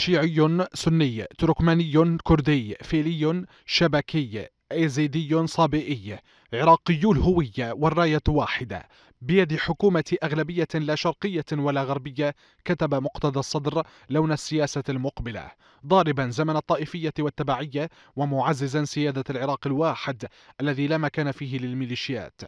شيعي سني تركماني كردي فيلي شبكي ايزيدي صابئي عراقي الهوية والراية واحدة بيد حكومة أغلبية لا شرقية ولا غربية كتب مقتدى الصدر لون السياسة المقبلة ضاربا زمن الطائفية والتبعية ومعززا سيادة العراق الواحد الذي لا مكان فيه للميليشيات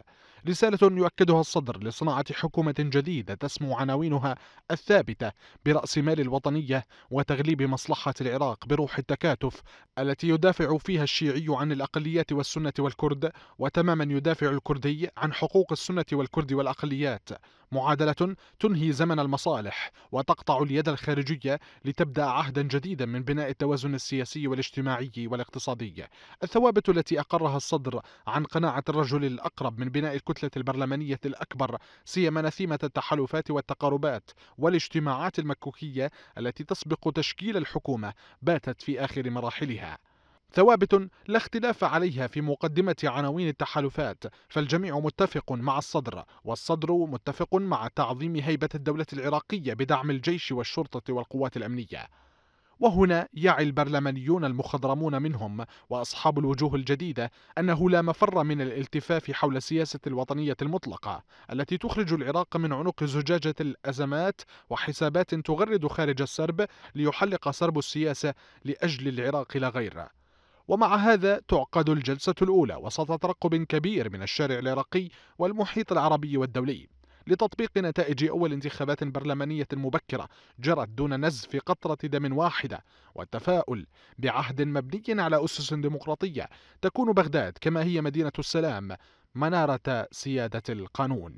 رسالة يؤكدها الصدر لصناعة حكومة جديدة تسمو عناوينها الثابتة برأس مال الوطنية وتغليب مصلحة العراق بروح التكاتف التي يدافع فيها الشيعي عن الأقليات والسنة والكرد وتماما يدافع الكردي عن حقوق السنة والكرد والأقليات معادلة تنهي زمن المصالح وتقطع اليد الخارجية لتبدأ عهدا جديدا من بناء التوازن السياسي والاجتماعي والاقتصادي الثوابت التي أقرها الصدر عن قناعة الرجل الأقرب من بناء الكتلة البرلمانية الأكبر سيما نثيمة التحالفات والتقاربات والاجتماعات المكوكية التي تسبق تشكيل الحكومة باتت في آخر مراحلها ثوابت لا اختلاف عليها في مقدمة عناوين التحالفات فالجميع متفق مع الصدر والصدر متفق مع تعظيم هيبة الدولة العراقية بدعم الجيش والشرطة والقوات الأمنية وهنا يعي البرلمانيون المخضرمون منهم وأصحاب الوجوه الجديدة أنه لا مفر من الالتفاف حول السياسة الوطنية المطلقة التي تخرج العراق من عنق زجاجة الأزمات وحسابات تغرد خارج السرب ليحلق سرب السياسة لأجل العراق لا غير ومع هذا تعقد الجلسة الأولى وسط ترقب كبير من الشارع العراقي والمحيط العربي والدولي لتطبيق نتائج أول انتخابات برلمانية مبكرة جرت دون نزف قطرة دم واحدة والتفاؤل بعهد مبني على أسس ديمقراطية تكون بغداد كما هي مدينة السلام منارة سيادة القانون